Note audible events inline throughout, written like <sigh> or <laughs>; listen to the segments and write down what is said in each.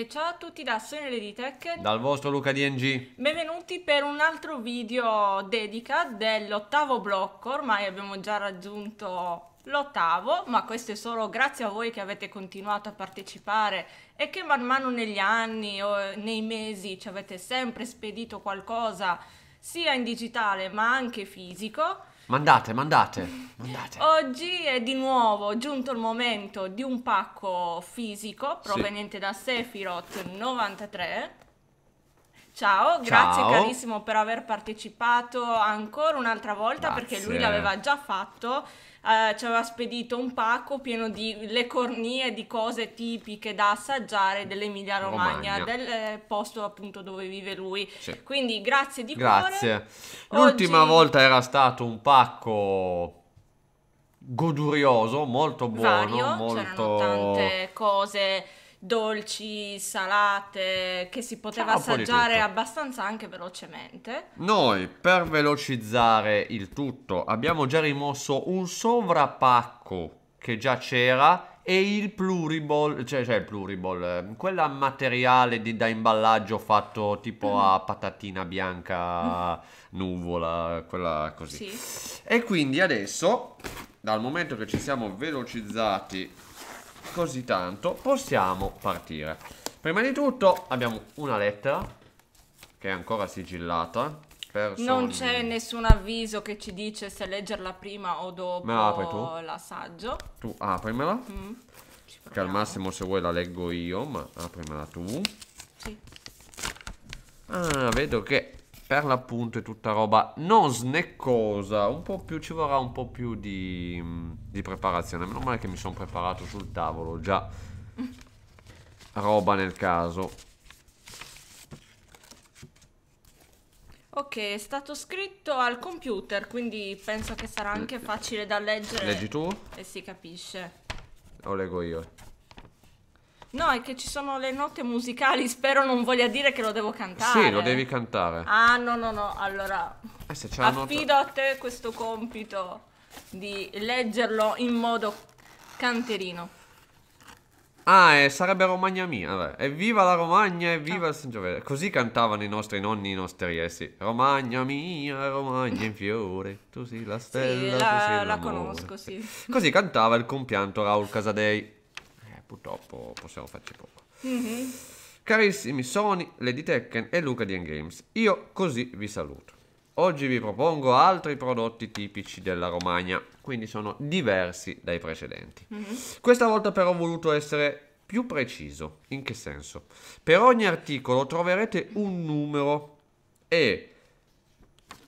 E ciao a tutti da Sonia Lady Tech Dal vostro Luca DNG Benvenuti per un altro video dedica dell'ottavo blocco Ormai abbiamo già raggiunto l'ottavo Ma questo è solo grazie a voi che avete continuato a partecipare E che man mano negli anni o nei mesi ci avete sempre spedito qualcosa Sia in digitale ma anche fisico Mandate, mandate, mandate. Oggi è di nuovo giunto il momento di un pacco fisico proveniente sì. da Sephiroth 93. Ciao, Ciao, grazie carissimo per aver partecipato ancora un'altra volta grazie. perché lui l'aveva già fatto eh, ci aveva spedito un pacco pieno di le cornie di cose tipiche da assaggiare dell'Emilia Romagna, del eh, posto appunto dove vive lui. Sì. Quindi grazie di grazie. cuore. L'ultima Oggi... volta era stato un pacco godurioso, molto buono, Vario, molto... c'erano tante cose dolci, salate, che si poteva assaggiare abbastanza anche velocemente. Noi, per velocizzare il tutto, abbiamo già rimosso un sovrappacco che già c'era e il pluriball, cioè, cioè il pluriball, eh, quella materiale di, da imballaggio fatto tipo mm. a patatina bianca, nuvola, quella così. Sì. E quindi adesso, dal momento che ci siamo velocizzati così tanto possiamo partire Prima di tutto abbiamo una lettera Che è ancora sigillata Person... Non c'è nessun avviso che ci dice se leggerla prima o dopo Me la apri tu? l'assaggio Tu aprimela mm. Che al massimo se vuoi la leggo io Ma aprimela tu Sì Ah, vedo che per l'appunto è tutta roba non sneccosa, un po' più, ci vorrà un po' più di, mm, di preparazione. Meno male che mi sono preparato sul tavolo, già roba nel caso. Ok, è stato scritto al computer, quindi penso che sarà anche eh, facile da leggere. Leggi tu? E eh si capisce. Lo leggo io. No, è che ci sono le note musicali, <laughs> spero non voglia dire che lo devo cantare. Sì, lo devi cantare. Ah, no, no, no, allora eh, se c'è affido nota... a te questo compito di leggerlo in modo canterino. Ah, eh, sarebbe Romagna mia. Vabbè. Evviva la Romagna, evviva il ah. San Giovese. Così cantavano i nostri nonni i nostri essi. Romagna mia, Romagna in fiore, tu sei la stella, sì, la, sei la conosco, sì. Così cantava il compianto Raul Casadei purtroppo possiamo farci poco. Mm-hmm. Carissimi Sony, Lady Tekken e Luca di Games, io così vi saluto. Oggi vi propongo altri prodotti tipici della Romagna, quindi sono diversi dai precedenti. Mm-hmm. Questa volta però ho voluto essere più preciso. In che senso? Per ogni articolo troverete un numero e...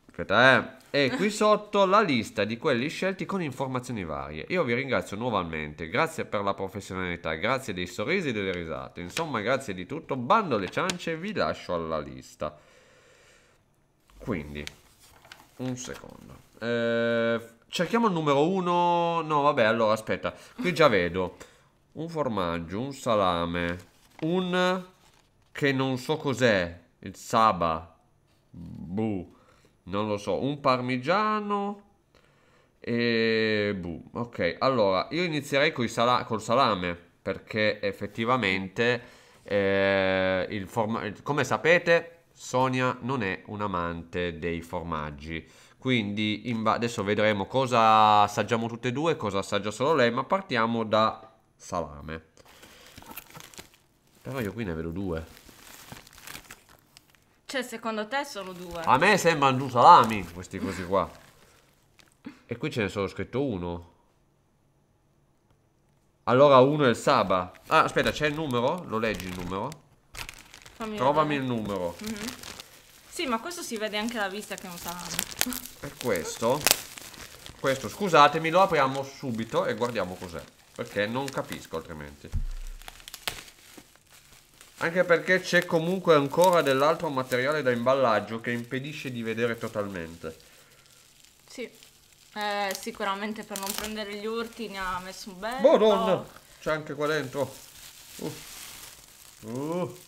Aspetta, eh. E qui sotto la lista di quelli scelti con informazioni varie. Io vi ringrazio nuovamente, grazie per la professionalità, grazie dei sorrisi e delle risate, insomma grazie di tutto, bando le ciance e vi lascio alla lista. Quindi, un secondo. Eh, cerchiamo il numero uno, no vabbè allora aspetta, qui già vedo un formaggio, un salame, un che non so cos'è, il saba, buh non lo so, un parmigiano e boh, ok. Allora, io inizierei sala- col salame perché effettivamente eh, il forma- come sapete Sonia non è un amante dei formaggi. Quindi ba- adesso vedremo cosa assaggiamo tutte e due, cosa assaggia solo lei, ma partiamo da salame. Però io qui ne vedo due. Cioè, secondo te sono due? A me sembrano due salami questi cosi qua. e qui ce ne sono scritto uno. Allora uno è il Saba. Ah, aspetta, c'è il numero? Lo leggi il numero? Fammi Trovami vedere. il numero. Mm -hmm. Sì, ma questo si vede anche la vista che è un salame. E questo? Questo, scusatemi, lo apriamo subito e guardiamo cos'è. Perché non capisco altrimenti. Anche perché c'è comunque ancora dell'altro materiale da imballaggio che impedisce di vedere totalmente. Sì, eh, sicuramente per non prendere gli urti ne ha messo un bel Madonna, boh, po'. c'è anche qua dentro. Uh. Uh.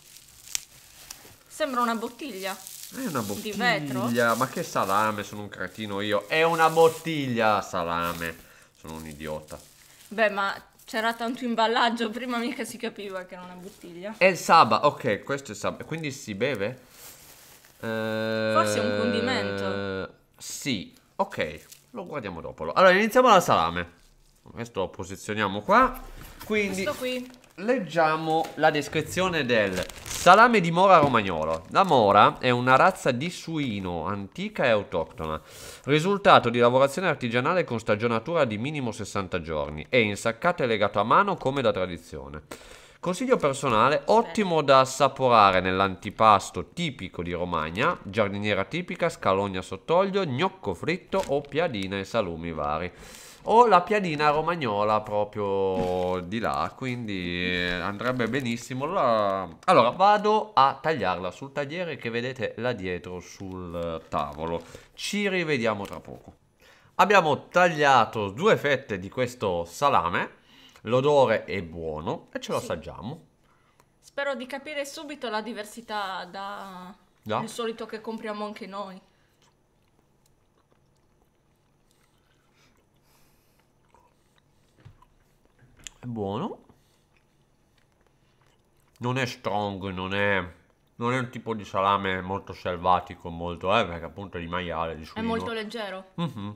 Sembra una bottiglia. È una bottiglia. Di vetro? Ma che salame, sono un cretino io. È una bottiglia, salame. Sono un idiota. Beh, ma c'era tanto imballaggio, prima mica si capiva che era una bottiglia. È il saba, ok, questo è saba. Quindi si beve? Eh, Forse è un condimento. Sì, ok, lo guardiamo dopo. Allora, iniziamo la salame. Questo lo posizioniamo qua. Quindi... Questo qui. Leggiamo la descrizione del salame di mora romagnolo. La mora è una razza di suino antica e autoctona, risultato di lavorazione artigianale con stagionatura di minimo 60 giorni e insaccato e legato a mano come da tradizione. Consiglio personale, ottimo da assaporare nell'antipasto tipico di Romagna, giardiniera tipica, scalogna sott'olio, gnocco fritto o piadina e salumi vari. Ho la pianina romagnola proprio di là, quindi eh, andrebbe benissimo. La... Allora, vado a tagliarla sul tagliere che vedete là dietro sul tavolo. Ci rivediamo tra poco. Abbiamo tagliato due fette di questo salame, l'odore è buono e ce lo sì. assaggiamo. Spero di capire subito la diversità dal da? solito che compriamo anche noi. È buono. Non è strong, non è, non è un tipo di salame molto selvatico, molto, eh, perché appunto è di maiale, di suino. È molto leggero. Mm -hmm.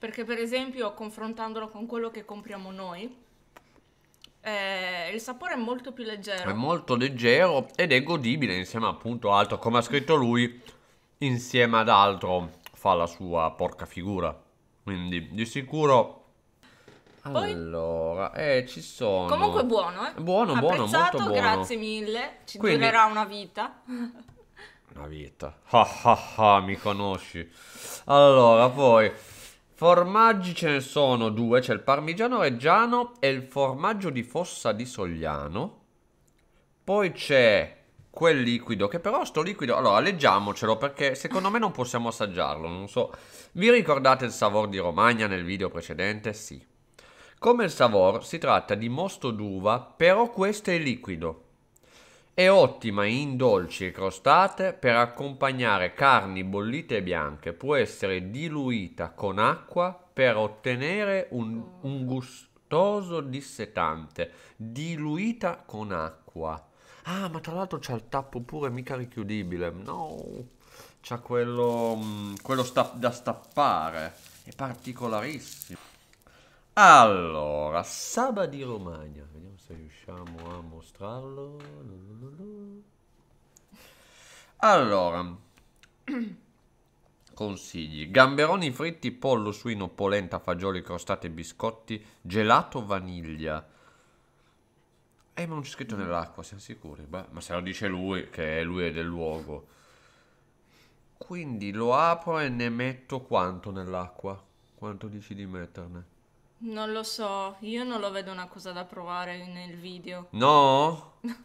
Perché per esempio, confrontandolo con quello che compriamo noi, eh, il sapore è molto più leggero. È molto leggero ed è godibile insieme appunto altro, come ha scritto lui, insieme ad altro fa la sua porca figura. Quindi di sicuro poi... Allora, eh, ci sono. Comunque buono, eh. Buono, buono, molto buono. grazie mille. Ci Quindi... durerà una vita. una vita. Ah ah ah, mi conosci. Allora, poi formaggi ce ne sono due, c'è il parmigiano reggiano e il formaggio di fossa di Sogliano. Poi c'è quel liquido che però sto liquido allora leggiamocelo perché secondo me non possiamo assaggiarlo non so vi ricordate il savor di Romagna nel video precedente sì come il Savor si tratta di mosto d'uva, però questo è liquido. È ottima in dolci e crostate per accompagnare carni bollite e bianche. Può essere diluita con acqua per ottenere un, un gustoso dissetante. Diluita con acqua. Ah, ma tra l'altro c'è il tappo pure mica richiudibile. No, c'è quello, mm, quello sta, da stappare. È particolarissimo. Allora, Saba di Romagna, vediamo se riusciamo a mostrarlo. Allora, <clears throat> consigli. Gamberoni fritti, pollo, suino, polenta, fagioli, crostate, biscotti, gelato, vaniglia. Eh, ma non c'è scritto mm. nell'acqua, siamo sicuri? Beh, ma se lo dice lui, che è lui è del luogo. Quindi lo apro e ne metto quanto nell'acqua? Quanto dici di metterne? Non lo so, io non lo vedo una cosa da provare nel video. No? <laughs>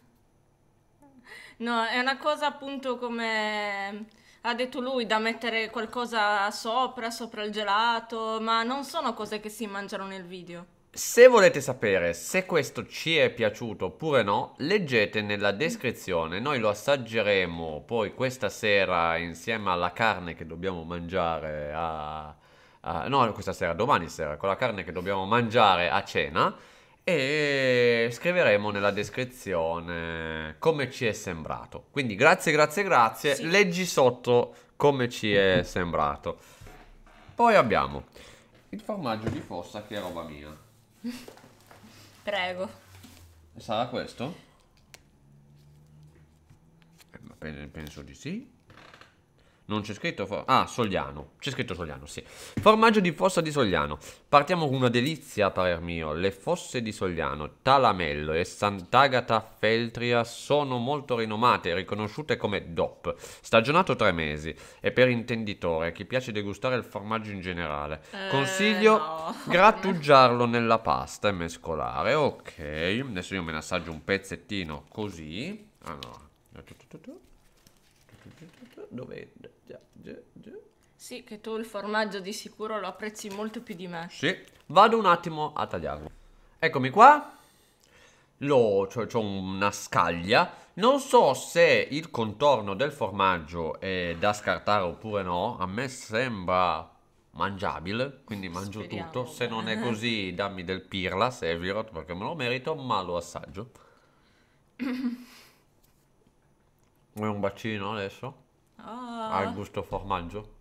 no, è una cosa appunto come ha detto lui da mettere qualcosa sopra, sopra il gelato, ma non sono cose che si mangiano nel video. Se volete sapere se questo ci è piaciuto oppure no, leggete nella descrizione, noi lo assaggeremo poi questa sera insieme alla carne che dobbiamo mangiare a uh, no questa sera, domani sera, con la carne che dobbiamo mangiare a cena e scriveremo nella descrizione come ci è sembrato. Quindi grazie, grazie, grazie. Sì. Leggi sotto come ci è <laughs> sembrato. Poi abbiamo il formaggio di fossa che è roba mia. Prego. Sarà questo? Eh, penso di sì. Non c'è scritto? Ah, Sogliano. C'è scritto Sogliano, sì. Formaggio di fossa di Sogliano. Partiamo con una delizia, a parer mio. Le fosse di Sogliano, Talamello e Sant'Agata Feltria sono molto rinomate e riconosciute come DOP. Stagionato tre mesi. E per intenditore, a chi piace degustare il formaggio in generale. Eh, Consiglio no. grattugiarlo nella pasta e mescolare. Ok, adesso io me ne assaggio un pezzettino così. Allora. Dove sì, che tu il formaggio di sicuro lo apprezzi molto più di me. Sì, vado un attimo a tagliarlo. Eccomi qua. L'ho, cioè, ho una scaglia. Non so se il contorno del formaggio è da scartare oppure no. A me sembra mangiabile, quindi mangio Speriamo. tutto. Se non è così, dammi del pirla, Sevirot, perché me lo merito, ma lo assaggio. <coughs> Vuoi un bacino adesso? Oh. Ah. Al gusto formaggio?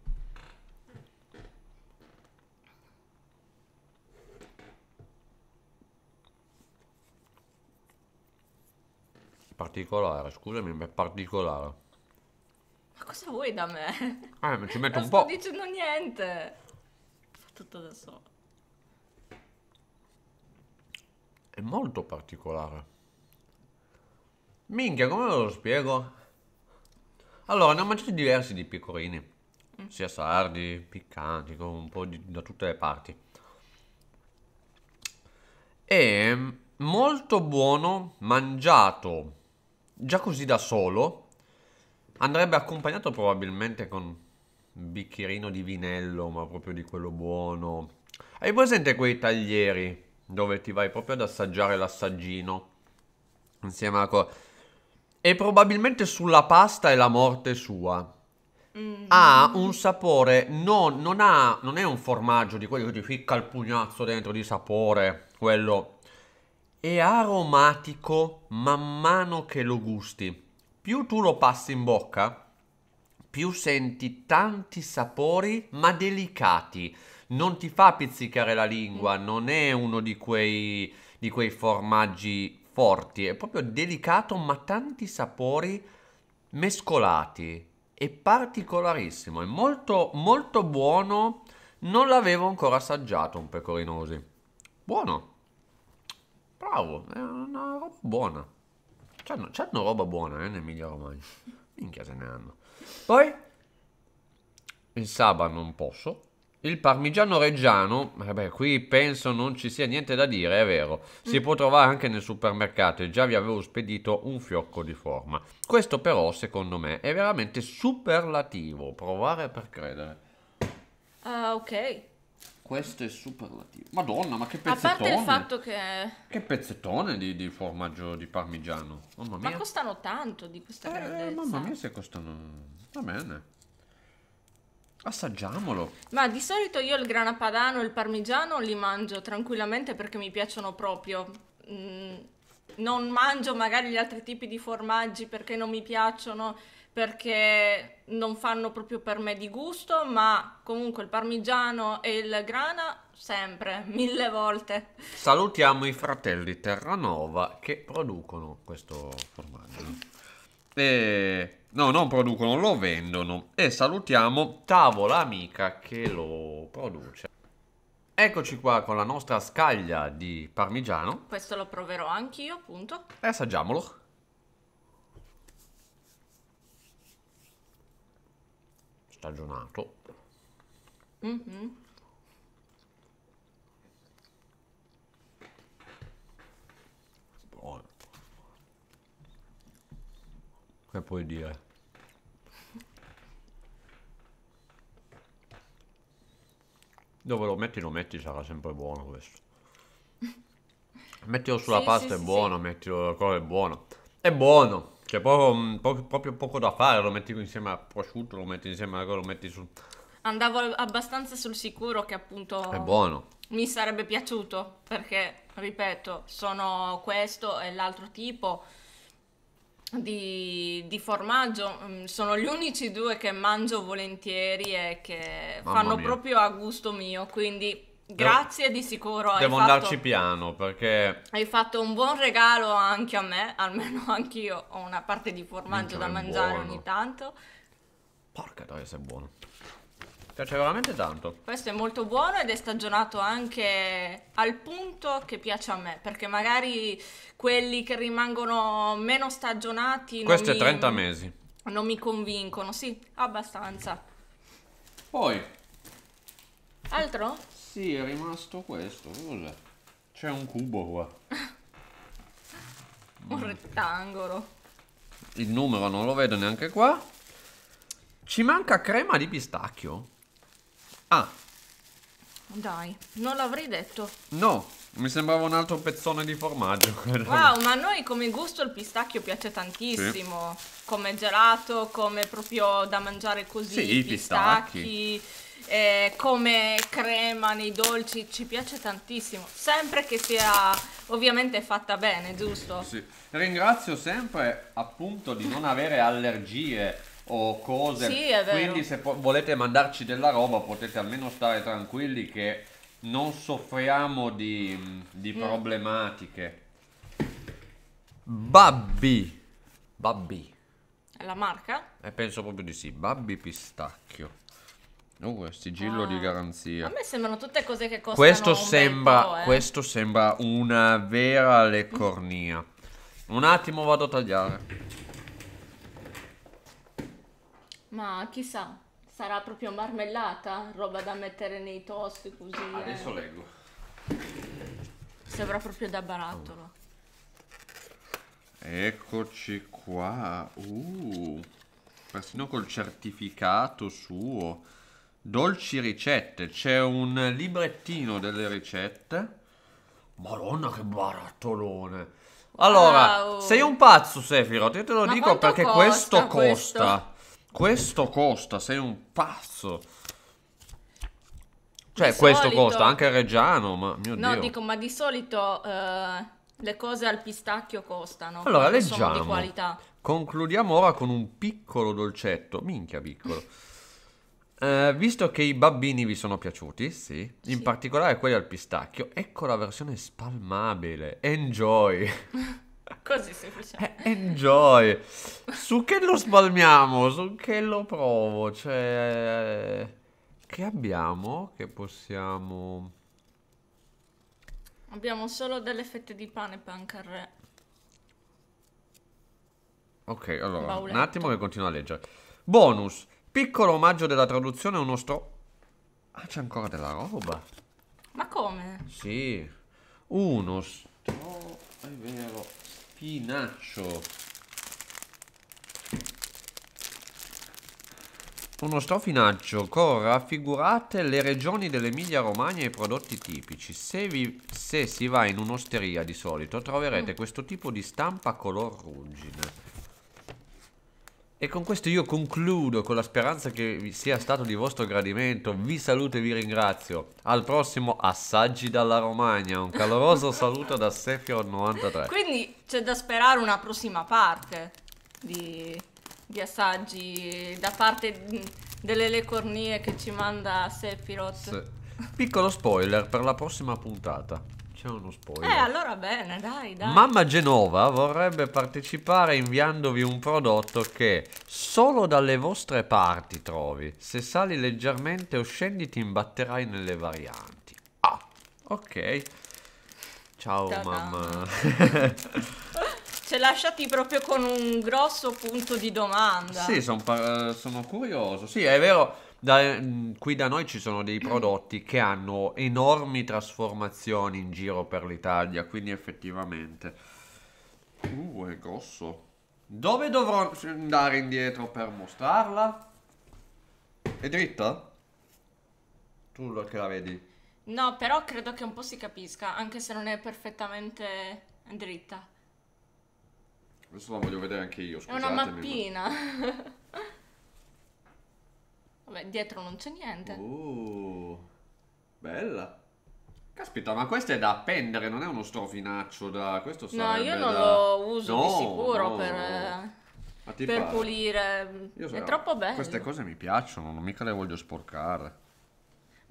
particolare, scusami, ma è particolare. Ma cosa vuoi da me? Eh, ci metto non un po'. Non sto dicendo niente. Fa tutto da solo. È molto particolare. Minchia, come ve lo spiego? Allora, ne ho mangiati diversi di pecorini. Mm. Sia sardi, piccanti, con un po' di, da tutte le parti. E molto buono mangiato già così da solo, andrebbe accompagnato probabilmente con un bicchierino di vinello, ma proprio di quello buono. Hai presente quei taglieri dove ti vai proprio ad assaggiare l'assaggino insieme alla cosa? E probabilmente sulla pasta è la morte sua. Mm. Ha un sapore, no, non, ha, non è un formaggio di quello che ti ficca il pugnazzo dentro di sapore, quello e aromatico man mano che lo gusti. Più tu lo passi in bocca, più senti tanti sapori ma delicati. Non ti fa pizzicare la lingua, non è uno di quei, di quei formaggi forti, è proprio delicato ma tanti sapori mescolati. È particolarissimo, è molto molto buono. Non l'avevo ancora assaggiato un pecorino così. Buono! Bravo, è una roba buona. C'hanno, c'hanno roba buona eh, nel Emilia Romagna. Minchia se ne hanno. Poi il sabato non posso. Il parmigiano reggiano, vabbè, eh qui penso non ci sia niente da dire, è vero. Si mm. può trovare anche nel supermercato e già vi avevo spedito un fiocco di forma. Questo però, secondo me, è veramente superlativo. Provare per credere. Ah, uh, ok. Questo è superlativo. Madonna, ma che pezzettone. A parte il fatto che... Che pezzettone di, di formaggio di parmigiano. Mamma mia. Ma costano tanto di questa eh, grandezza. Mamma mia se costano... Va bene. Assaggiamolo. Ma di solito io il grana padano e il parmigiano li mangio tranquillamente perché mi piacciono proprio. Mm, non mangio magari gli altri tipi di formaggi perché non mi piacciono perché non fanno proprio per me di gusto, ma comunque il parmigiano e il grana sempre, <laughs> mille volte. Salutiamo i fratelli Terranova che producono questo formaggio. E... No, non producono, lo vendono. E salutiamo Tavola Amica che lo produce. Eccoci qua con la nostra scaglia di parmigiano. Questo lo proverò anch'io, appunto. E assaggiamolo. stagionato. Mm-hmm. Che puoi dire? Dove lo metti lo metti sarà sempre buono questo. Mettilo sulla sì, pasta sì, è sì, buono, mettilo la cosa è buono. È buono! C'è poco, mm, poco, proprio poco da fare, lo metti insieme a prosciutto, lo metti insieme a lo metti su... Andavo abbastanza sul sicuro che appunto... È buono. Mi sarebbe piaciuto, perché, ripeto, sono questo e l'altro tipo di, di formaggio. Mm, sono gli unici due che mangio volentieri e che Mamma fanno mia. proprio a gusto mio, quindi Grazie di sicuro. Devo fatto... andarci piano perché... Hai fatto un buon regalo anche a me, almeno anch'io ho una parte di formaggio Minchia, da mangiare buono. ogni tanto. Porca troia, se è buono. Mi piace veramente tanto. Questo è molto buono ed è stagionato anche al punto che piace a me, perché magari quelli che rimangono meno stagionati... Questo è mi... 30 mesi. Non mi convincono, sì, abbastanza. Poi... Altro? Sì, è rimasto questo. Cos'è? C'è un cubo qua. <laughs> un mm. rettangolo. Il numero non lo vedo neanche qua. Ci manca crema di pistacchio. Ah. Dai, non l'avrei detto. No, mi sembrava un altro pezzone di formaggio. <laughs> Wow, ma a noi come gusto il pistacchio piace tantissimo. Sì. Come gelato, come proprio da mangiare così. Sì, i pistacchi. pistacchi eh, come crema nei dolci, ci piace tantissimo, sempre che sia ovviamente fatta bene, giusto? Sì. Ringrazio sempre appunto di non avere allergie o cose. Sì, Quindi se po- volete mandarci della roba potete almeno stare tranquilli che non soffriamo di, di mm. problematiche. Babbi. Babbi. È la marca? E eh, penso proprio di sì, Babbi Pistacchio. Uh, sigillo ah. di garanzia. A me sembrano tutte cose che costano questo sembra, po', eh. Questo sembra una vera leccornia. Un attimo vado a tagliare. Ma chissà, sarà proprio marmellata? Roba da mettere nei toast così. Eh. Adesso eh. leggo. Sembra proprio da barattolo. Oh. Eccoci qua. Uh. Persino col certificato suo. Dolci ricette, c'è un librettino delle ricette. Madonna che barattolone. Allora, wow. sei un pazzo Sefiro io te lo Ma dico perché costa questo costa. Questo? questo? costa, sei un pazzo. Cioè, di questo solito... costa anche Reggiano, ma mio no, Dio. dico, ma di solito uh, le cose al pistacchio costano. Allora, leggiamo. Concludiamo ora con un piccolo dolcetto. Minchia, piccolo. <laughs> Eh, visto che i babbini vi sono piaciuti, sì, sì, in particolare quelli al pistacchio, ecco la versione spalmabile. Enjoy. <laughs> Così semplice. Eh, enjoy. Su che lo spalmiamo? Su che lo provo? Cioè... Eh, che abbiamo? Che possiamo... Abbiamo solo delle fette di pane pancarre. Ok, allora, un, un attimo che continuo a leggere. Bonus. Piccolo omaggio della traduzione a uno stro... Ah, c'è ancora della roba. Ma come? Sì. Uno stro... È vero. Spinaccio. Uno strofinaccio con raffigurate le regioni dell'Emilia Romagna e i prodotti tipici. Se, vi, se si va in un'osteria di solito troverete mm. questo tipo di stampa color ruggine. E con questo io concludo con la speranza che sia stato di vostro gradimento. Vi saluto e vi ringrazio. Al prossimo Assaggi dalla Romagna. Un caloroso <laughs> saluto da Sefio93. Quindi c'è da sperare una prossima parte di, di assaggi da parte mm, delle le cornie che ci manda Sephiroth. Piccolo spoiler per la prossima puntata facciamo uno spoiler. Eh, allora bene, dai, dai. Mamma Genova vorrebbe partecipare inviandovi un prodotto che solo dalle vostre parti trovi. Se sali leggermente o scendi ti imbatterai nelle varianti. Ah, ok. Ciao Ta-da. mamma. <laughs> Ce cioè, lasciati proprio con un grosso punto di domanda. Sì, son sono curioso. Sì, è vero da, mm, qui da noi ci sono dei prodotti che hanno enormi trasformazioni in giro per l'Italia, quindi effettivamente... Uh, è grosso. Dove dovrò andare indietro per mostrarla? È dritta? Tu che la vedi? No, però credo che un po' si capisca, anche se non è perfettamente dritta. Questo la voglio vedere anche io, scusatemi. È una mappina. Ma... <laughs> Vabbè, dietro non c'è niente. Uh, bella. Caspita, ma questa è da appendere, non è uno strofinaccio da... Questo no, io non da... lo uso no, di sicuro no. per per pare. pulire. So, è troppo bello. Queste cose mi piacciono, non mica le voglio sporcare.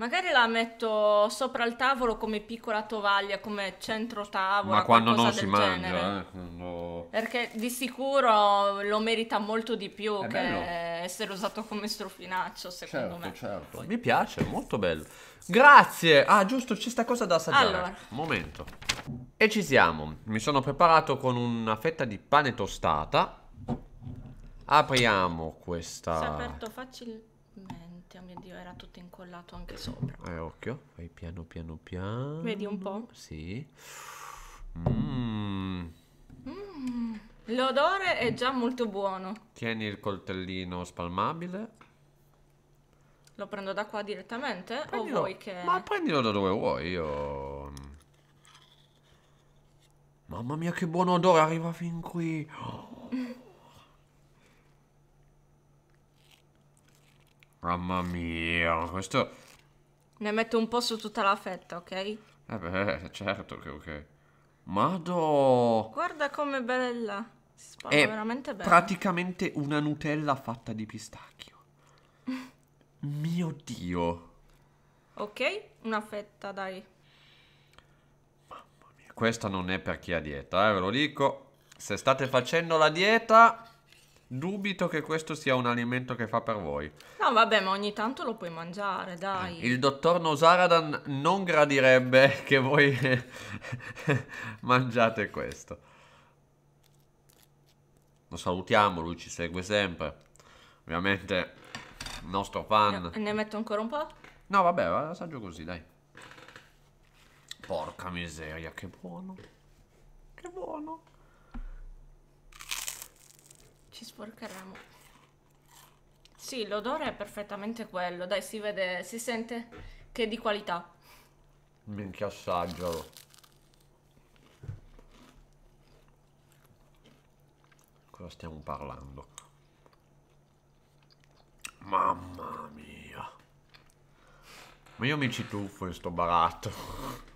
Magari la metto sopra il tavolo come piccola tovaglia, come centro tavolo. Ma quando non si mangia, eh, quando... perché di sicuro lo merita molto di più È che bello. essere usato come strofinaccio, secondo certo, me. Certo. Mi piace, molto bello. Grazie! Ah, giusto, c'è sta cosa da assaggiare. Allora. Momento. E ci siamo. Mi sono preparato con una fetta di pane tostata. Apriamo questa. Si è aperto facile infatti, oh mio Dio, era tutto incollato anche sopra. Eh, occhio, fai piano piano piano. Vedi un po'? Sì. Mm. Mm. L'odore è già molto buono. Tieni il coltellino spalmabile. Lo prendo da qua direttamente? Prendilo. O vuoi che... Ma prendilo da dove vuoi, io... Mamma mia che buon odore, arriva fin qui. Oh. <laughs> Mamma mia, questo... Ne metto un po' su tutta la fetta, ok? Eh beh, certo che ok. Mado! Guarda com'è bella! Si spara È veramente bella. praticamente una Nutella fatta di pistacchio. Mio Dio! Ok, una fetta, dai. Mamma mia, questa non è per chi ha dieta, eh, ve lo dico. Se state facendo la dieta, Dubito che questo sia un alimento che fa per voi. No, vabbè, ma ogni tanto lo puoi mangiare, dai. Il dottor Nosaradan non gradirebbe <laughs> che voi <laughs> mangiate questo. Lo salutiamo, lui ci segue sempre. Ovviamente, nostro fan. Ne, ne metto ancora un po'? No, vabbè, assaggio così, dai. Porca miseria, che buono. Che buono ci sporcheremo. Sì, l'odore è perfettamente quello. Dai, si vede, si sente che è di qualità. Minchia, assaggialo. Cosa stiamo parlando? Mamma mia. Ma io mi ci tuffo in sto baratto.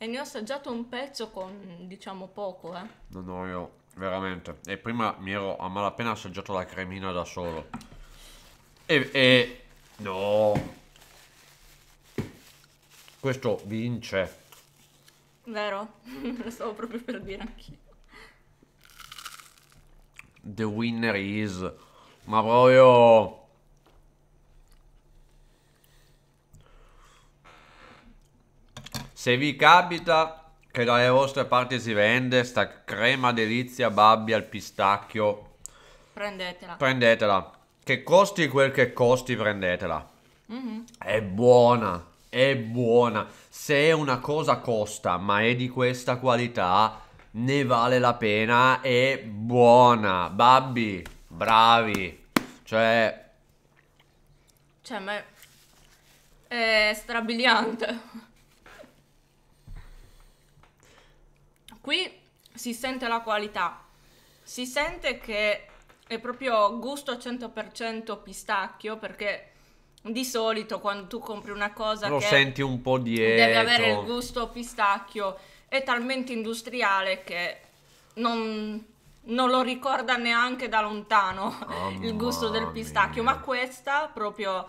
E ne ho assaggiato un pezzo con, diciamo, poco, eh. No, no, io veramente. E prima mi ero a malapena assaggiato la cremina da solo. E, e... No. Questo vince. Vero, <laughs> lo stavo proprio per dire anch'io. The winner is... Ma proprio... Se vi capita che dalle vostre parti si vende sta crema delizia babbia al pistacchio, prendetela. Prendetela. Che costi quel che costi, prendetela. Mm-hmm. È buona, è buona. Se una cosa costa, ma è di questa qualità, ne vale la pena. È buona. Babbi, bravi. Cioè... Cioè, ma... È, è strabiliante. qui si sente la qualità, si sente che è proprio gusto 100% pistacchio perché di solito quando tu compri una cosa lo senti un po' dietro deve avere il gusto pistacchio è talmente industriale che non, non lo ricorda neanche da lontano oh, <laughs> il gusto del pistacchio mia. ma questa proprio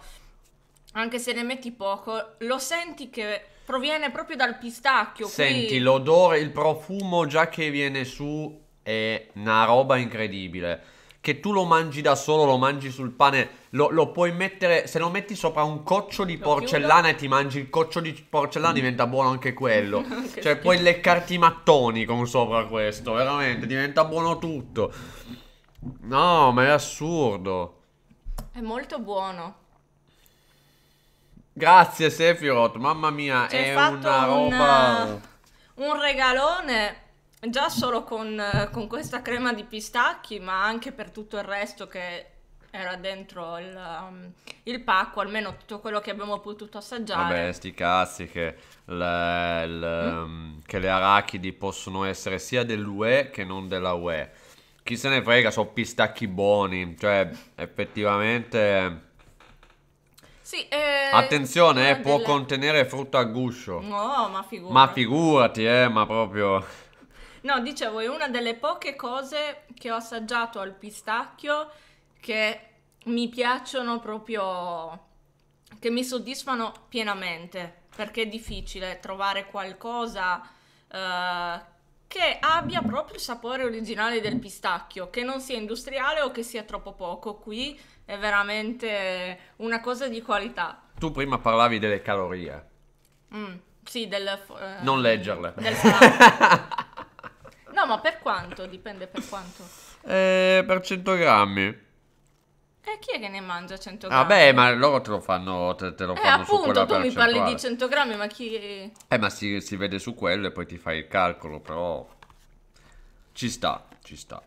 anche se ne metti poco lo senti che proviene proprio dal pistacchio. Senti, qui... l'odore, il profumo già che viene su è una roba incredibile. Che tu lo mangi da solo, lo mangi sul pane, lo, lo puoi mettere, se lo metti sopra un coccio di lo porcellana chiudo. e ti mangi il coccio di porcellana mm. diventa buono anche quello. <laughs> cioè schifo. puoi leccarti i mattoni con sopra questo, veramente, diventa buono tutto. No, ma è assurdo. È molto buono. Grazie Sefirot, mamma mia, Ci è una roba... Un, uh, un regalone già solo con, uh, con, questa crema di pistacchi, ma anche per tutto il resto che era dentro il, um, il pacco, almeno tutto quello che abbiamo potuto assaggiare. Vabbè, sti cazzi che, le, le, mm. Um, che le arachidi possono essere sia dell'UE che non della UE. Chi se ne frega, sono pistacchi buoni, cioè effettivamente sì, eh, Attenzione, eh, eh può delle... contenere frutta a guscio. No, oh, ma figurati. Ma figurati, eh, ma proprio... No, dicevo, è una delle poche cose che ho assaggiato al pistacchio che mi piacciono proprio... che mi soddisfano pienamente, perché è difficile trovare qualcosa... Eh, che abbia proprio il sapore originale del pistacchio, che non sia industriale o che sia troppo poco. Qui è veramente una cosa di qualità. Tu prima parlavi delle calorie. Mm, sì, del... Eh, non leggerle. Del <laughs> no, ma per quanto? Dipende per quanto. Eh, per 100 grammi. E eh, chi è che ne mangia 100 ah, grammi? Vabbè, ah, ma loro te lo fanno, te, te lo eh, fanno appunto, su quella tu mi parli di 100 grammi, ma chi... Eh, ma si, si vede su quello e poi ti fai il calcolo, però... Ci sta, ci sta.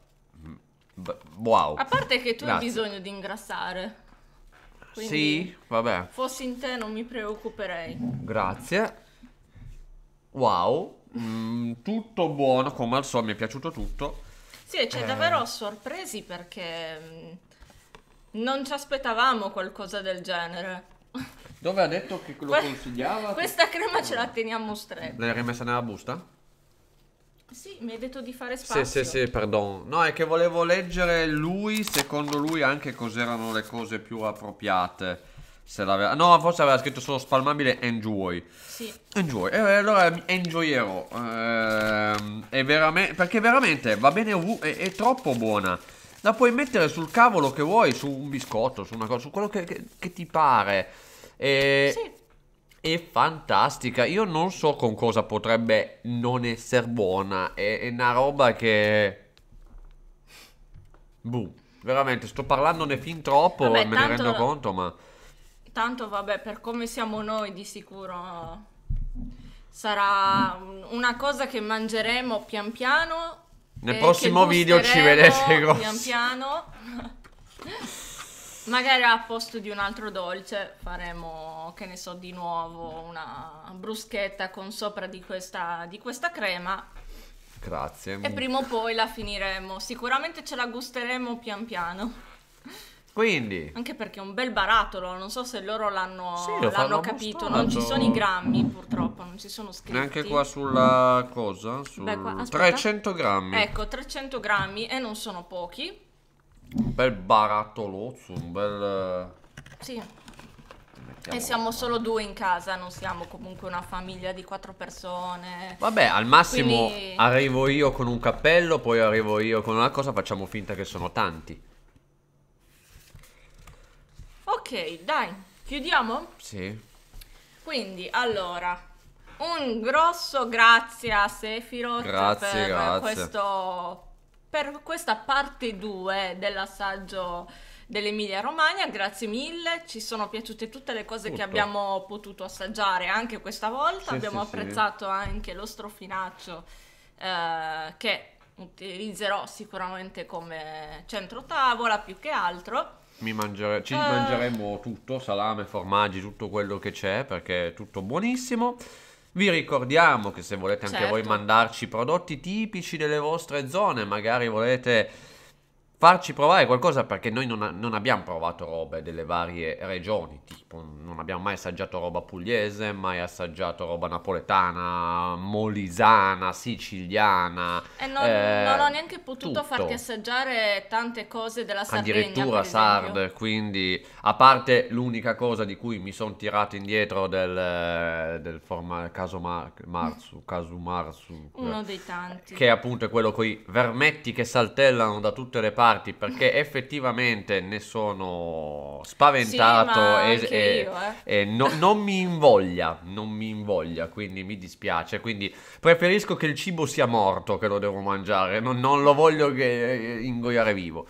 B- wow. A parte che tu Grazie. hai bisogno di ingrassare. Sì, vabbè. Fossi in te non mi preoccuperei. Grazie. Wow. Mm, tutto buono, come al solito, mi è piaciuto tutto. Sì, ci cioè, eh... davvero sorpresi perché mm, non ci aspettavamo qualcosa del genere. Dove ha detto che lo consigliava? Questa crema ce la teniamo stretta. L'hai rimessa nella busta? Sì, mi hai detto di fare spazio. Sì, sì, sì, perdon. No, è che volevo leggere lui, secondo lui, anche cos'erano le cose più appropriate. Se No, forse aveva scritto solo spalmabile enjoy. Sì. Enjoy. E eh, allora enjoyerò. Ehm, è veramente, perché veramente va bene è, è, troppo buona. La puoi mettere sul cavolo che vuoi, su un biscotto, su una cosa, su quello che, che, che ti pare. E, sì è fantastica. Io non so con cosa potrebbe non essere buona. È, è una roba che... Boh, veramente, sto parlandone fin troppo, vabbè, me tanto, ne rendo conto, ma... Tanto, vabbè, per come siamo noi, di sicuro sarà una cosa che mangeremo pian piano. Nel prossimo video ci vedete grossi. Pian piano. <laughs> Magari a posto di un altro dolce faremo, che ne so, di nuovo una bruschetta con sopra di questa, di questa crema. Grazie. E prima o poi la finiremo. Sicuramente ce la gusteremo pian piano. Quindi. Anche perché è un bel barattolo, non so se loro l'hanno, sì, l'hanno capito, non ci sono i grammi purtroppo, non ci sono scritti. Neanche qua sulla cosa, sul... Beh, qua, 300 grammi. Ecco, 300 grammi e non sono pochi. Un bel barattolozzo, un bel... Eh, sì. E siamo solo due in casa, non siamo comunque una famiglia di quattro persone. Vabbè, al massimo Quindi... arrivo io con un cappello, poi arrivo io con una cosa, facciamo finta che sono tanti. Ok, dai, chiudiamo? Sì. Quindi, allora, un grosso grazie a Sephiroth grazie, per grazie. questo per questa parte 2 dell'assaggio dell'Emilia Romagna, grazie mille, ci sono piaciute tutte le cose Tutto. che abbiamo potuto assaggiare anche questa volta, sì, abbiamo sì, apprezzato sì. anche lo strofinaccio eh, che utilizzerò sicuramente come centro tavola più che altro. Mangiare, ci uh, mangeremo tutto, salame, formaggi, tutto quello che c'è perché è tutto buonissimo. Vi ricordiamo che se volete anche certo. voi mandarci prodotti tipici delle vostre zone, magari volete farci provare qualcosa perché noi non, non, abbiamo provato robe delle varie regioni, tipo non abbiamo mai assaggiato roba pugliese, mai assaggiato roba napoletana, molisana, siciliana. E non, eh, non ho eh, neanche potuto tutto. farti assaggiare tante cose della Sardegna. Addirittura sarde, quindi a parte l'unica cosa di cui mi sono tirato indietro del, del forma, caso mar, Marzu, caso Marzu. Uno dei tanti. Che appunto è quello con i vermetti che saltellano da tutte le parti parti perché <laughs> effettivamente ne sono spaventato sì, e, io, eh. e no, non mi invoglia, non mi invoglia, quindi mi dispiace, quindi preferisco che il cibo sia morto che lo devo mangiare, non, non lo voglio che, eh, ingoiare vivo.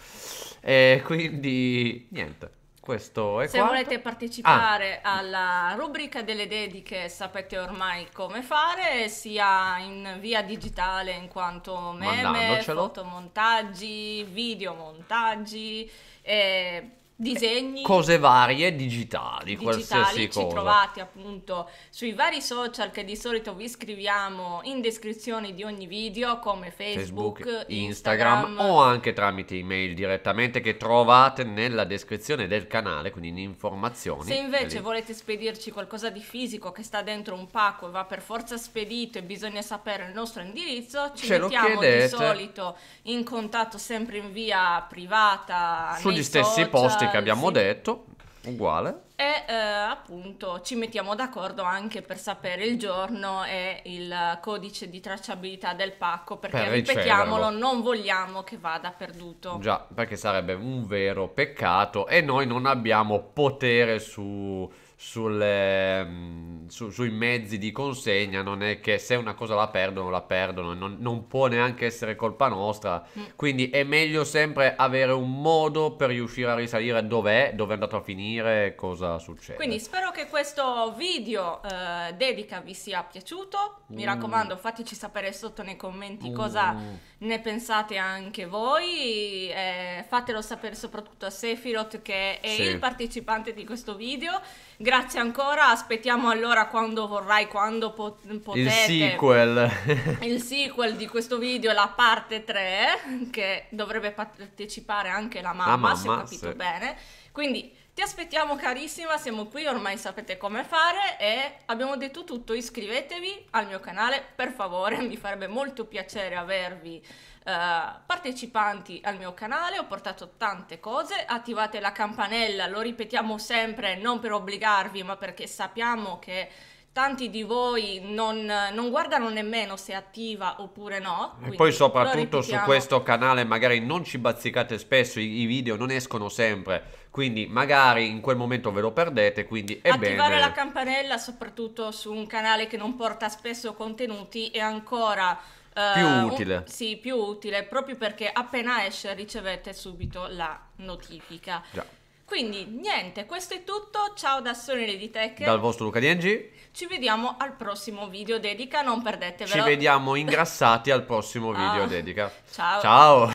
E eh, quindi niente. Questo è Se quanto. volete ah. partecipare ah. alla rubrica delle dediche sapete ormai come fare, sia in via digitale in quanto meme, fotomontaggi, videomontaggi, eh, disegni, cose varie digitali, digitali qualsiasi ci cosa. trovate appunto sui vari social che di solito vi scriviamo in descrizione di ogni video come Facebook, Facebook Instagram, Instagram, o anche tramite email direttamente che trovate nella descrizione del canale, quindi in informazioni. Se invece volete spedirci qualcosa di fisico che sta dentro un pacco e va per forza spedito e bisogna sapere il nostro indirizzo, ci Ce mettiamo di solito in contatto sempre in via privata sugli stessi social, posti che eh, abbiamo sì. detto, uguale. E eh, appunto ci mettiamo d'accordo anche per sapere il giorno e il codice di tracciabilità del pacco, perché per ripetiamolo, non vogliamo che vada perduto. Già, perché sarebbe un vero peccato e noi non abbiamo potere su sulle, ehm, su, sui mezzi di consegna non è che se una cosa la perdono la perdono non, non può neanche essere colpa nostra mm. quindi è meglio sempre avere un modo per riuscire a risalire dov'è dove è andato a finire cosa succede quindi spero che questo video eh, dedica vi sia piaciuto mi mm. raccomando fateci sapere sotto nei commenti mm. cosa ne pensate anche voi, eh, fatelo sapere soprattutto a Sefirot che è sì. il partecipante di questo video. Grazie ancora, aspettiamo allora quando vorrai, quando pot- potete. Il sequel. <laughs> il sequel di questo video, la parte 3, che dovrebbe partecipare anche la mamma, la mamma se ho capito sì. bene. Quindi ti aspettiamo carissima, siamo qui, ormai sapete come fare e abbiamo detto tutto, iscrivetevi al mio canale per favore, <laughs> mi farebbe molto piacere avervi uh, partecipanti al mio canale, ho portato tante cose, attivate la campanella, lo ripetiamo sempre non per obbligarvi ma perché sappiamo che tanti di voi non, non, guardano nemmeno se è attiva oppure no. E poi soprattutto su questo canale magari non ci bazzicate spesso, i, i, video non escono sempre, quindi magari in quel momento ve lo perdete, quindi è Attivare bene. la campanella soprattutto su un canale che non porta spesso contenuti è ancora... Eh, più utile. Un, sì, più utile, proprio perché appena esce ricevete subito la notifica. Già. Quindi niente, questo è tutto. Ciao da Sonere di Tech. Dal vostro Luca DNG. Ci vediamo al prossimo video dedica, non perdetevelo. Ci vediamo ingrassati al prossimo video ah, dedica. Ciao. Ciao.